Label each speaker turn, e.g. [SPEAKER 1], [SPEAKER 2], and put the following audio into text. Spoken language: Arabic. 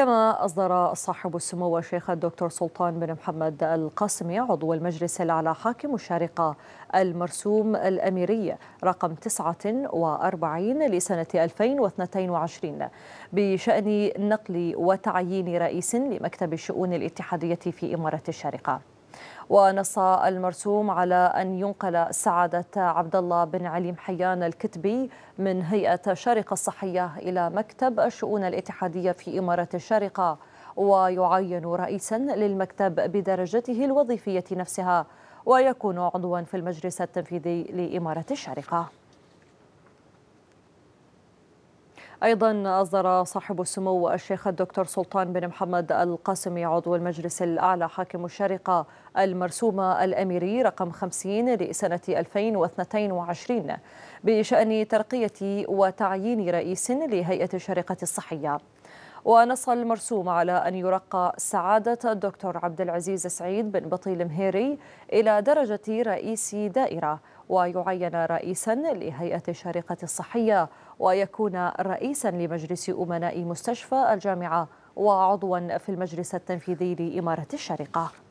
[SPEAKER 1] كما أصدر صاحب السمو الشيخ الدكتور سلطان بن محمد القاسمي عضو المجلس الأعلى حاكم الشارقة المرسوم الأميري رقم 49 لسنة 2022 بشأن نقل وتعيين رئيس لمكتب الشؤون الاتحادية في إمارة الشارقة ونص المرسوم على أن ينقل سعادة عبد الله بن عليم حيان الكتبي من هيئة الشارقة الصحية إلى مكتب الشؤون الاتحادية في إمارة الشارقة ويعين رئيسا للمكتب بدرجته الوظيفية نفسها ويكون عضوا في المجلس التنفيذي لإمارة الشارقة أيضا أصدر صاحب السمو الشيخ الدكتور سلطان بن محمد القاسمي عضو المجلس الأعلى حاكم الشارقة المرسومة الأميري رقم 50 لسنة 2022 بشأن ترقية وتعيين رئيس لهيئة الشارقة الصحية ونص المرسوم على أن يرقى سعادة الدكتور عبد العزيز سعيد بن بطيل مهيري إلى درجة رئيس دائرة ويعين رئيسا لهيئة الشارقة الصحية ويكون رئيسا لمجلس أمناء مستشفى الجامعة وعضوا في المجلس التنفيذي لإمارة الشارقة